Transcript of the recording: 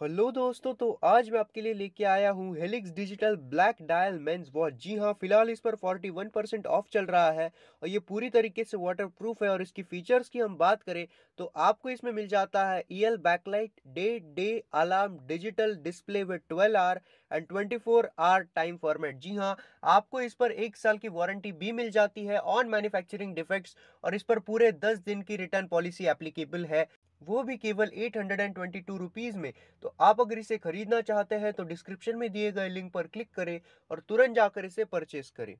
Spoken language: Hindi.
हेलो दोस्तों तो आज मैं आपके लिए लेके आया हूँ Helix digital black dial men's watch जी हाँ फिलहाल इस पर 41 परसेंट ऑफ चल रहा है और ये पूरी तरीके से वाटरप्रूफ प्रूफ है और इसकी फीचर्स की हम बात करें तो आपको इसमें मिल जाता है E L backlight day day alarm digital display with twelve hour and four hour time format जी हाँ आपको इस पर एक साल की वारंटी भी मिल जाती है ऑन मैन्युफैक्चरिंग डिफेक्ट्स और इस पर पूरे दस दिन की रिटर्न पॉलिसी एप्लीकेबल है वो भी केवल eight hundred and twenty two rupees में तो आप अगर इसे खरीदना चाहते हैं तो डिस्क्रिप्शन में दिए गए लिंक पर क्लिक करें और तुरंत जाकर इसे परचेस करें